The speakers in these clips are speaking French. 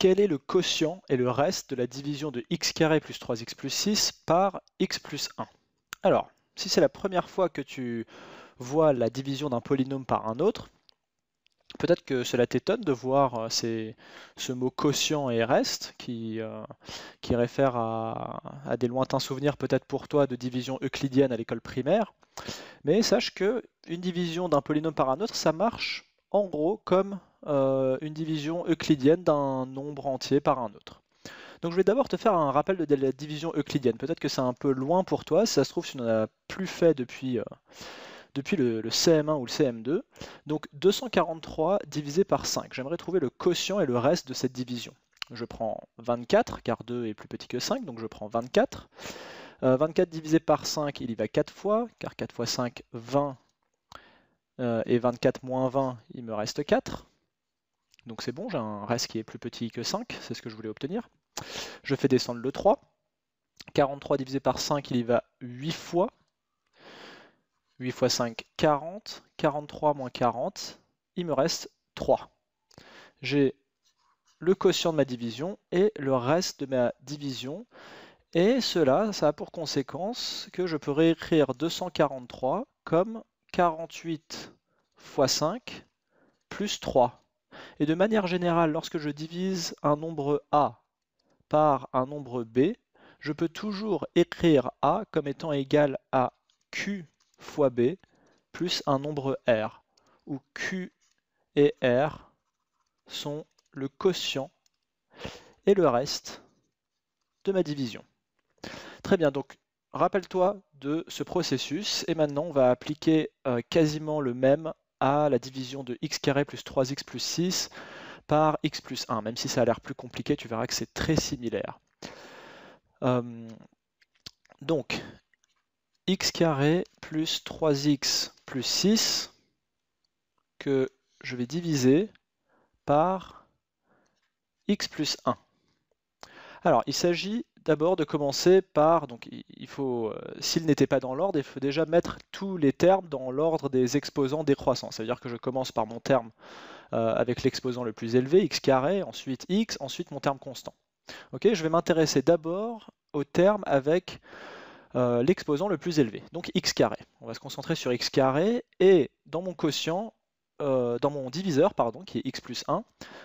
Quel est le quotient et le reste de la division de x plus 3x plus 6 par x plus 1 Alors, si c'est la première fois que tu vois la division d'un polynôme par un autre, peut-être que cela t'étonne de voir euh, ce mot quotient et reste qui, euh, qui réfère à, à des lointains souvenirs peut-être pour toi de division euclidienne à l'école primaire. Mais sache que une division d'un polynôme par un autre, ça marche en gros comme euh, une division euclidienne d'un nombre entier par un autre. Donc je vais d'abord te faire un rappel de la division euclidienne. Peut-être que c'est un peu loin pour toi, si ça se trouve tu n'en as plus fait depuis, euh, depuis le, CM1 ou le CM2. Donc 243 divisé par 5. J'aimerais trouver le quotient et le reste de cette division. Je prends 24, car 2 est plus petit que 5, donc je prends 24. 24 euh, divisé par 5, il y va 4 fois, car 4 fois 5, 20. et 24 moins 20, il me reste 4. Donc c'est bon, j'ai un reste qui est plus petit que 5, c'est ce que je voulais obtenir. Je fais descendre le 3. 43 divisé par 5, il y va 8 fois. 8 fois 5, 40. 43 moins 40, il me reste 3. J'ai le quotient de ma division et le reste de ma division. Et cela, ça a pour conséquence que je peux réécrire 243 comme 48 fois 5 plus 3. Et de manière générale, lorsque je divise un nombre A par un nombre B, je peux toujours écrire A comme étant égal à Q fois B plus un nombre R, où Q et R sont le quotient et le reste de ma division. Très bien, donc rappelle-toi de ce processus et maintenant on va appliquer euh, quasiment le même à la division de x carré plus 3x plus 6 par x plus 1. Même si ça a l'air plus compliqué, tu verras que c'est très similaire. Euh, donc, x carré plus 3x plus 6 que je vais diviser par x plus 1. Alors, il s'agit d'abord de commencer par, donc il faut, euh, s'il n'était pas dans l'ordre, il faut déjà mettre tous les termes dans l'ordre des exposants décroissants. C'est-à-dire que je commence par mon terme euh, avec l'exposant le plus élevé, x carré, ensuite x, ensuite mon terme constant. je vais m'intéresser d'abord au terme avec euh, l'exposant le plus élevé, donc x carré. On va se concentrer sur x carré et dans mon quotient, euh, dans mon diviseur, pardon, qui est x plus 1,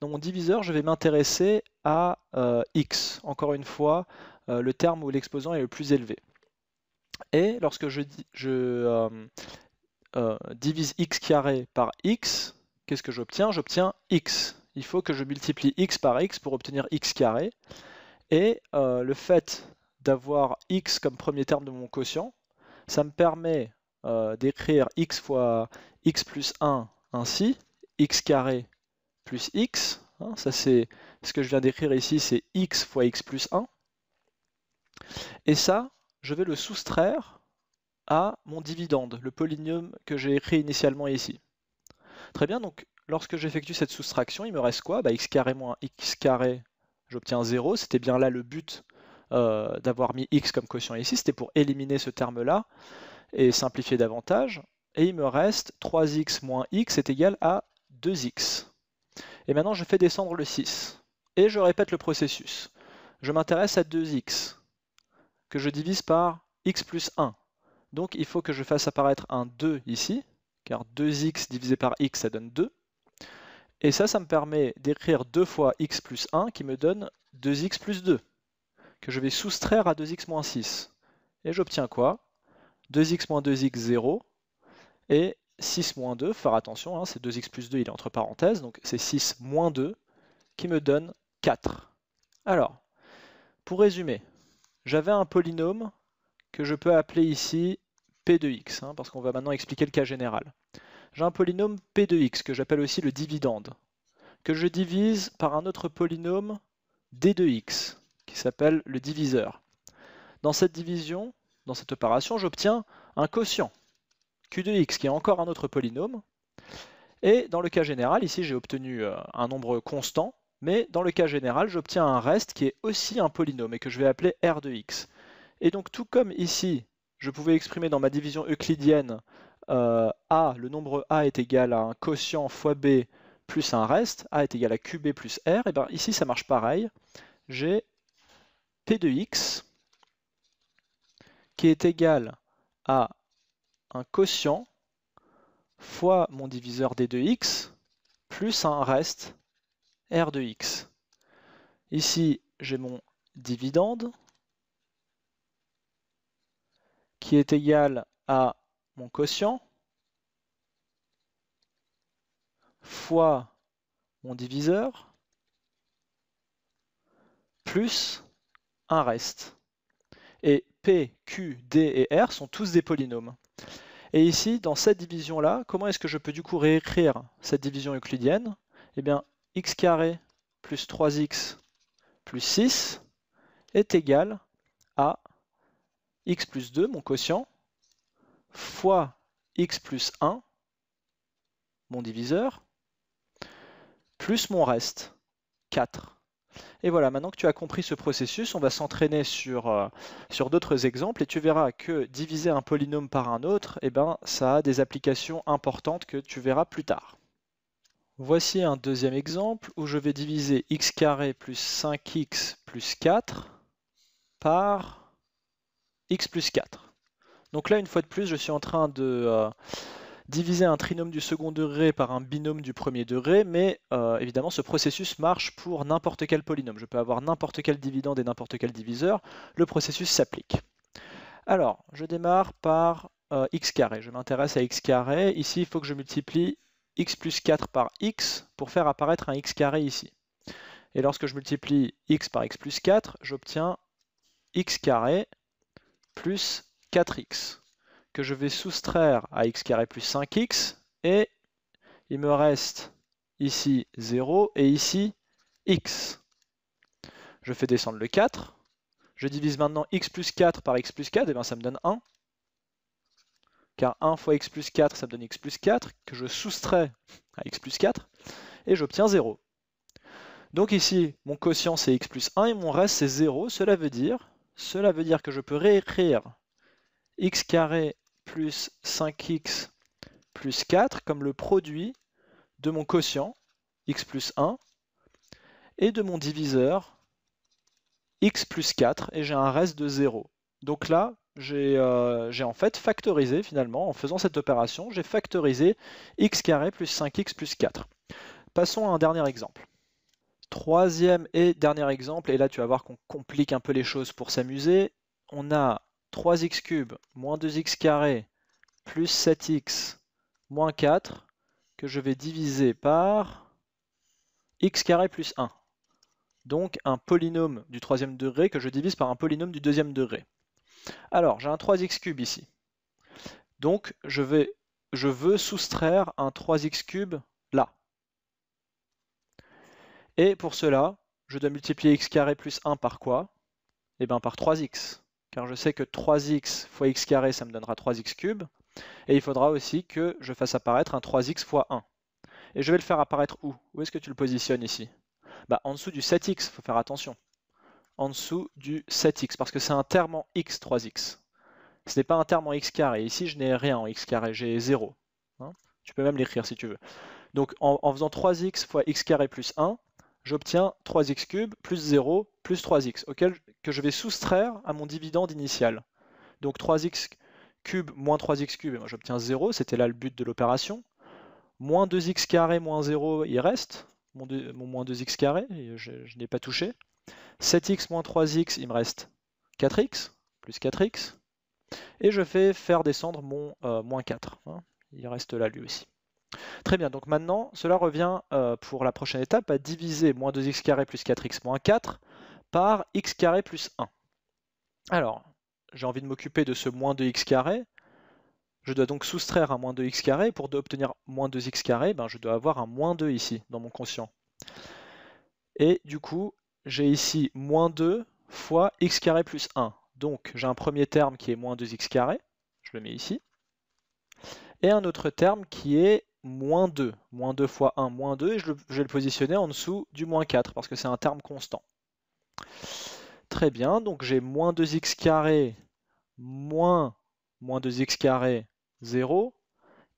dans mon diviseur, je vais m'intéresser à euh, x, encore une fois, euh, le terme où l'exposant est le plus élevé. Et lorsque je, je divise x carré par x, qu'est-ce que j'obtiens J'obtiens x. Il faut que je multiplie x par x pour obtenir x carré. Et le fait d'avoir x comme premier terme de mon quotient, ça me permet d'écrire x fois x plus 1 ainsi, x carré plus x, hein, ça c'est ce que je viens d'écrire ici, c'est x fois x plus 1. Et ça, je vais le soustraire à mon dividende, le polynôme que j'ai écrit initialement ici. Très bien, donc lorsque j'effectue cette soustraction, il me reste quoi bah, x carré moins x j'obtiens 0. C'était bien là le but euh, d'avoir mis x comme quotient ici, c'était pour éliminer ce terme-là et simplifier davantage et il me reste 3x moins x est égal à 2x. Et maintenant, je fais descendre le 6. Et je répète le processus. Je m'intéresse à 2x, que je divise par x plus 1. Donc, il faut que je fasse apparaître un 2 ici, car 2x divisé par x, ça donne 2. Et ça, ça me permet d'écrire 2 fois x plus 1, qui me donne 2x plus 2, que je vais soustraire à 2x moins 6. Et j'obtiens quoi 2x moins 2x, 0, et 6 moins 2, faire attention, hein, c'est 2x plus 2, il est entre parenthèses, donc c'est 6 moins 2 qui me donne 4. Alors, pour résumer, j'avais un polynôme que je peux appeler ici P de x, hein, parce qu'on va maintenant expliquer le cas général. J'ai un polynôme P de x, que j'appelle aussi le dividende, que je divise par un autre polynôme D de x, qui s'appelle le diviseur. Dans cette division, dans cette opération, j'obtiens un quotient. Q de x qui est encore un autre polynôme. Et dans le cas général, ici j'ai obtenu euh, un nombre constant, mais dans le cas général, j'obtiens un reste qui est aussi un polynôme et que je vais appeler R de x. Et donc tout comme ici, je pouvais exprimer dans ma division euclidienne euh, A, le nombre A est égal à un quotient fois B plus un reste, A est égal à QB plus R, et bien ici ça marche pareil. J'ai P de x qui est égal à un quotient fois mon diviseur d de x plus un reste r de x. Ici, j'ai mon dividende qui est égal à mon quotient fois mon diviseur plus un reste. Et P, Q, D et R sont tous des polynômes. Et ici, dans cette division-là, comment est-ce que je peux du coup réécrire cette division euclidienne Eh bien, x carré plus 3x plus 6 est égal à x plus 2, mon quotient, fois x plus 1, mon diviseur, plus mon reste, 4. Et voilà, maintenant que tu as compris ce processus, on va s'entraîner euh, sur, d'autres exemples et tu verras que diviser un polynôme par un autre, eh ben, ça a des applications importantes que tu verras plus tard. Voici un deuxième exemple où je vais diviser x carré plus 5x plus 4 par x plus 4. Donc là, une fois de plus, je suis en train de... Euh, diviser un trinôme du second degré par un binôme du premier degré, mais euh, évidemment ce processus marche pour n'importe quel polynôme. Je peux avoir n'importe quel dividende et n'importe quel diviseur, le processus s'applique. Alors, je démarre par euh, x carré. Je m'intéresse à x carré. Ici, il faut que je multiplie x plus 4 par x pour faire apparaître un x carré ici. Et lorsque je multiplie x par x plus 4, j'obtiens x carré plus 4x que je vais soustraire à x carré plus 5x, et il me reste ici 0 et ici x. Je fais descendre le 4. Je divise maintenant x plus 4 par x plus 4, et bien ça me donne 1. Car 1 fois x plus 4, ça me donne x plus 4, que je soustrais à x plus 4, et j'obtiens 0. Donc ici, mon quotient c'est x plus 1 et mon reste c'est 0. Cela veut dire, cela veut dire que je peux réécrire x carré plus 5x plus 4 comme le produit de mon quotient, x plus 1, et de mon diviseur, x plus 4, et j'ai un reste de 0. Donc là, euh, j'ai en fait factorisé finalement, en faisant cette opération, j'ai factorisé x carré plus 5x plus 4. Passons à un dernier exemple. Troisième et dernier exemple, et là tu vas voir qu'on complique un peu les choses pour s'amuser. On a 3x cube moins 2x plus 7x moins 4 que je vais diviser par x carré plus 1. Donc un polynôme du troisième degré que je divise par un polynôme du deuxième degré. Alors j'ai un 3x cube ici. Donc je, veux soustraire un 3x cube là. Et pour cela, je dois multiplier x carré plus 1 par quoi Eh bien par 3x je sais que 3x fois x carré, ça me donnera 3x cube, et il faudra aussi que je fasse apparaître un 3x fois 1. Et je vais le faire apparaître où Où est-ce que tu le positionnes ici bah, En dessous du 7x, il faut faire attention. En dessous du 7x, parce que c'est un terme en x, 3x. Ce n'est pas un terme en x carré. Ici, je n'ai rien en x carré, j'ai 0. Hein. tu peux même l'écrire si tu veux. Donc en, en faisant 3x fois x carré plus 1, j'obtiens 3x cube plus 0 plus 3x, auquel que je vais soustraire à mon dividende initial. Donc 3x cube moins 3x cube, et moi j'obtiens 0, c'était là le but de l'opération. Moins 2x moins 0, il reste, mon, moins 2x carré, je, n'ai pas touché. 7x moins 3x, il me reste 4x, plus 4x. Et je fais faire descendre mon euh, moins 4. Hein. Il reste là lui aussi. Très bien, donc maintenant, cela revient euh, pour la prochaine étape à diviser moins 2x plus 4x moins 4 par x plus 1. Alors, j'ai envie de m'occuper de ce moins 2x Je dois donc soustraire un moins 2x Pour obtenir moins 2x ben, je dois avoir un moins 2 ici, dans mon conscient. Et du coup, j'ai ici moins 2 fois x plus 1. Donc, j'ai un premier terme qui est moins 2x Je le mets ici. Et un autre terme qui est moins 2, moins 2 fois 1, moins 2, et je, vais le positionner en dessous du moins 4, parce que c'est un terme constant. Très bien, donc j'ai moins 2x carré, moins moins 2x carré, 0,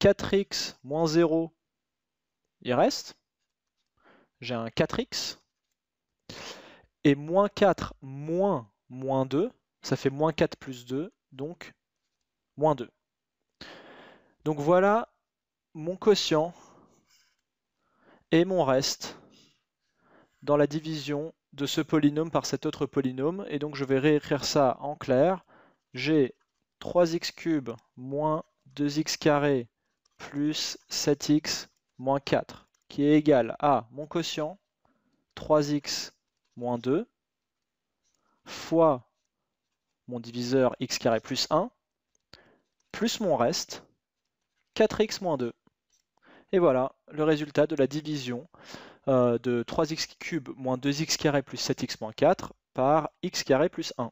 4x moins 0, il reste, j'ai un 4x, et moins 4 moins moins 2, ça fait moins 4 plus 2, donc moins 2. Donc voilà mon quotient et mon reste dans la division de ce polynôme par cet autre polynôme. Et donc je vais réécrire ça en clair. J'ai 3x cube moins 2x carré plus 7x moins 4 qui est égal à mon quotient 3x moins 2 fois mon diviseur x carré plus 1 plus mon reste 4x moins 2. Et voilà le résultat de la division euh, de 3x cube moins 2x carré plus 7x moins 4 par x carré plus 1.